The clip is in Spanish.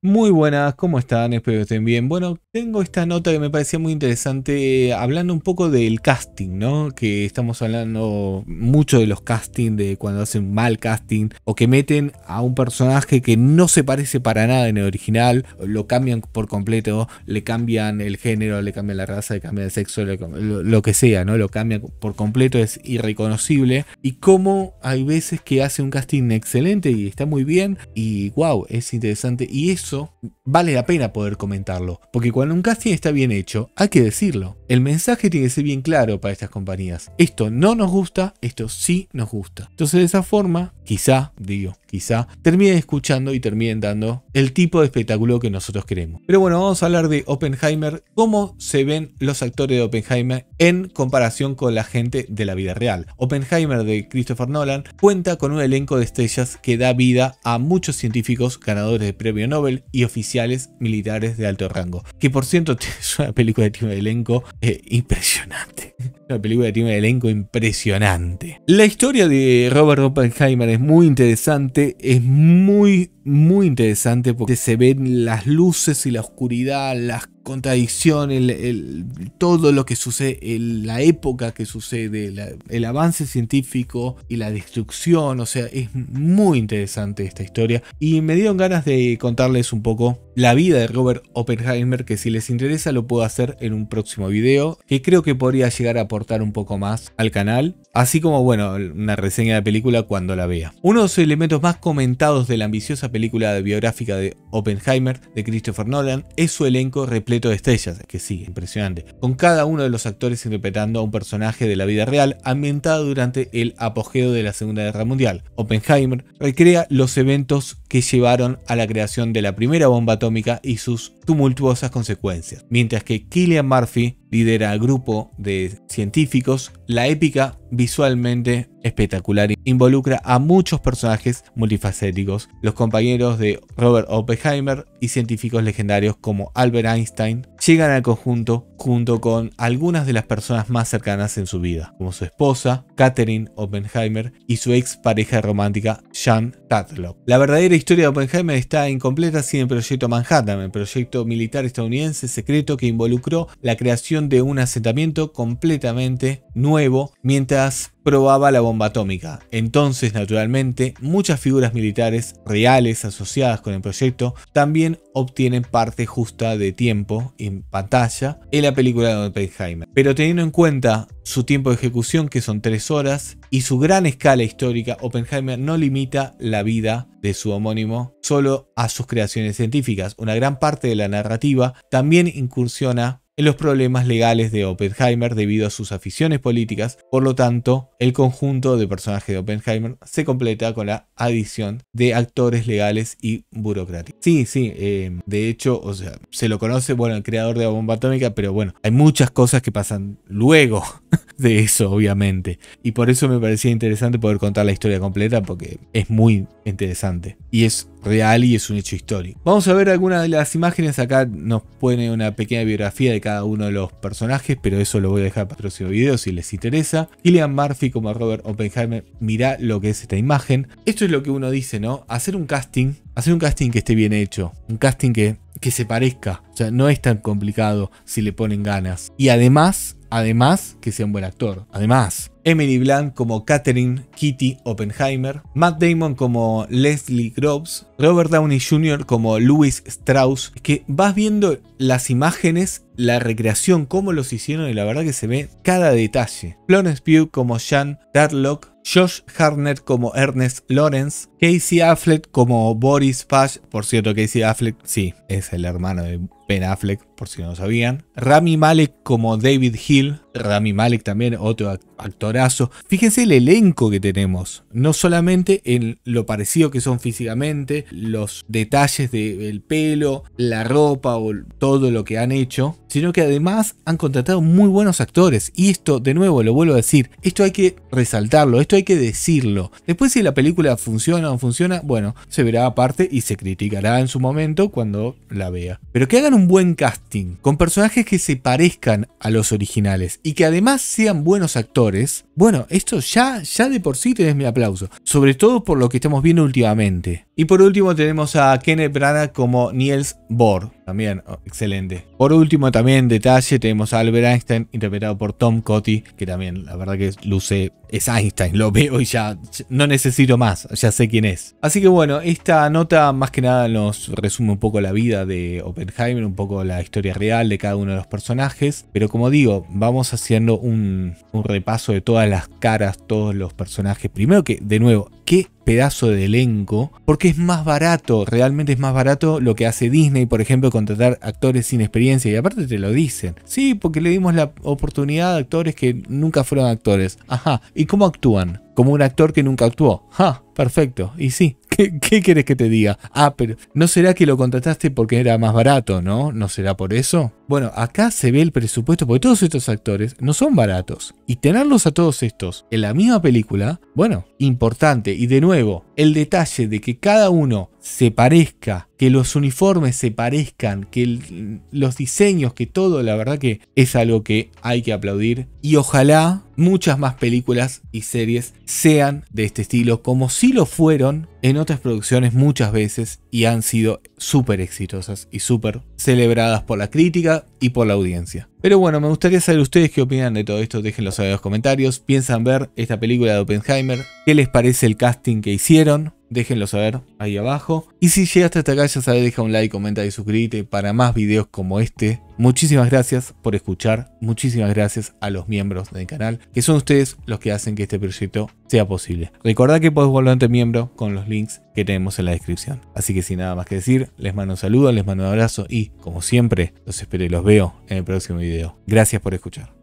Muy buenas, ¿cómo están? Espero que estén bien. Bueno, tengo esta nota que me parecía muy interesante, eh, hablando un poco del casting, ¿no? Que estamos hablando mucho de los castings, de cuando hacen mal casting, o que meten a un personaje que no se parece para nada en el original, lo cambian por completo, le cambian el género, le cambian la raza, le cambian el sexo, lo, que sea, ¿no? Lo cambian por completo, es irreconocible. Y cómo hay veces que hace un casting excelente y está muy bien, y wow, es interesante. Y eso vale la pena poder comentarlo, porque cuando un casting está bien hecho, hay que decirlo. El mensaje tiene que ser bien claro para estas compañías. Esto no nos gusta, esto sí nos gusta. Entonces de esa forma, quizá, digo, quizá, terminen escuchando y terminen dando el tipo de espectáculo que nosotros queremos. Pero bueno, vamos a hablar de Oppenheimer, cómo se ven los actores de Oppenheimer en comparación con la gente de la vida real. Oppenheimer de Christopher Nolan cuenta con un elenco de estrellas que da vida a muchos científicos ganadores de premio Nobel y oficiales militares de alto rango. Que por cierto es una película de tiene de elenco eh, impresionante. Una película de tiene de elenco impresionante. La historia de Robert Oppenheimer es muy interesante, es muy muy interesante porque se ven las luces y la oscuridad, las contradicciones, el, todo lo que sucede, la época que sucede, el avance científico y la destrucción. O sea, es muy interesante esta historia. Y me dieron ganas de contarles un poco la vida de Robert Oppenheimer, que si les interesa lo puedo hacer en un próximo video, que creo que podría llegar a aportar un poco más al canal. Así como, bueno, una reseña de la película cuando la vea. Uno de los elementos más comentados de la ambiciosa película película biográfica de Oppenheimer de Christopher Nolan, es su elenco repleto de estrellas, que sí, impresionante, con cada uno de los actores interpretando a un personaje de la vida real ambientado durante el apogeo de la Segunda Guerra Mundial. Oppenheimer recrea los eventos que llevaron a la creación de la primera bomba atómica y sus tumultuosas consecuencias. Mientras que Killian Murphy lidera al grupo de científicos, la épica visualmente espectacular involucra a muchos personajes multifacéticos, los compañeros de Robert Oppenheimer y científicos legendarios como Albert Einstein, llegan al conjunto junto con algunas de las personas más cercanas en su vida, como su esposa, Katherine Oppenheimer, y su ex pareja romántica, Jan Tatlock. La verdadera historia de Oppenheimer está incompleta sin el proyecto Manhattan, el proyecto militar estadounidense secreto que involucró la creación de un asentamiento completamente nuevo mientras probaba la bomba atómica. Entonces, naturalmente, muchas figuras militares reales asociadas con el proyecto también obtienen parte justa de tiempo y pantalla en la película de Oppenheimer. Pero teniendo en cuenta su tiempo de ejecución, que son tres horas, y su gran escala histórica, Oppenheimer no limita la vida de su homónimo solo a sus creaciones científicas. Una gran parte de la narrativa también incursiona en los problemas legales de Oppenheimer debido a sus aficiones políticas. Por lo tanto, el conjunto de personajes de Oppenheimer se completa con la adición de actores legales y burocráticos. Sí, sí, em, de hecho, o sea, se lo conoce, bueno, el creador de la bomba atómica, pero bueno, hay muchas cosas que pasan luego de eso, obviamente. Y por eso me parecía interesante poder contar la historia completa, porque es muy interesante. Y es real y es un hecho histórico. Vamos a ver algunas de las imágenes. Acá nos pone una pequeña biografía de cada uno de los personajes, pero eso lo voy a dejar para el próximo video si les interesa. Gillian Murphy como Robert Oppenheimer, mirá lo que es esta imagen. Esto es lo que uno dice, ¿no? Hacer un casting, hacer un casting que esté bien hecho, un casting que, que se parezca sea, no es tan complicado si le ponen ganas. Y además, además que sea un buen actor. Además, Emily Blunt como Catherine Kitty Oppenheimer, Matt Damon como Leslie Groves, Robert Downey Jr. como Louis Strauss, que vas viendo las imágenes, la recreación, cómo los hicieron y la verdad que se ve cada detalle. Florence Pugh como Jean Darlock, Josh Hartnett como Ernest Lawrence, Casey Affleck como Boris Fash, por cierto, Casey Affleck, sí, es el hermano de Ben Affleck, por si no lo sabían. Rami Malek como David Hill, Rami Malek también, otro actorazo. Fíjense el elenco que tenemos, no solamente en lo parecido que son físicamente, los detalles del pelo, la ropa o todo lo que han hecho, sino que además han contratado muy buenos actores. Y esto, de nuevo, lo vuelvo a decir, esto hay que resaltarlo, esto hay que decirlo. Después si la película funciona, funciona funciona, bueno, se verá aparte y se criticará en su momento cuando la vea. Pero que hagan un buen casting, con personajes que se parezcan a los originales y que además sean buenos actores, bueno, esto ya, ya de por sí tenés mi aplauso, sobre todo por lo que estamos viendo últimamente. Y por último tenemos a Kenneth Branagh como Niels Bohr, también oh, excelente. Por último también detalle tenemos a Albert Einstein interpretado por Tom Cotty, que también la verdad que luce, es Einstein, lo veo y ya, no necesito más, ya sé quién es. Así que bueno, esta nota más que nada nos resume un poco la vida de Oppenheimer, un poco la historia real de cada uno de los personajes, pero como digo, vamos haciendo un, repaso de todas las caras, todos los personajes. Primero que, de nuevo, qué pedazo de elenco, porque es más barato, realmente es más barato lo que hace Disney, por ejemplo, contratar actores sin experiencia, y aparte te lo dicen. Sí, porque le dimos la oportunidad a actores que nunca fueron actores. Ajá, ¿y cómo actúan? Como un actor que nunca actuó. Ja, perfecto, y sí. ¿Qué, quieres que te diga? Ah, pero ¿no será que lo contrataste porque era más barato, no? ¿No será por eso? Bueno, acá se ve el presupuesto porque todos estos actores no son baratos. Y tenerlos a todos estos en la misma película, bueno, importante. Y de nuevo, el detalle de que cada uno se parezca, que los uniformes se parezcan, que los diseños, que todo, la verdad que es algo que hay que aplaudir. Y ojalá muchas más películas y series sean de este estilo, como si lo fueron en otras producciones muchas veces y han sido súper exitosas y súper celebradas por la crítica y por la audiencia. Pero bueno, me gustaría saber ustedes qué opinan de todo esto, déjenlo saber en los comentarios, piensan ver esta película de Oppenheimer, qué les parece el casting que hicieron, déjenlo saber ahí abajo. Y si llegaste hasta acá, ya sabes, deja un like, comenta y suscríbete para más videos como este. Muchísimas gracias por escuchar, muchísimas gracias a los miembros del canal, que son ustedes los que hacen que este proyecto sea posible. Recordá que podés volverte miembro con los links que tenemos en la descripción. Así que sin nada más que decir, les mando un saludo, les mando un abrazo y, como siempre, los espero y los veo en el próximo video. Gracias por escuchar.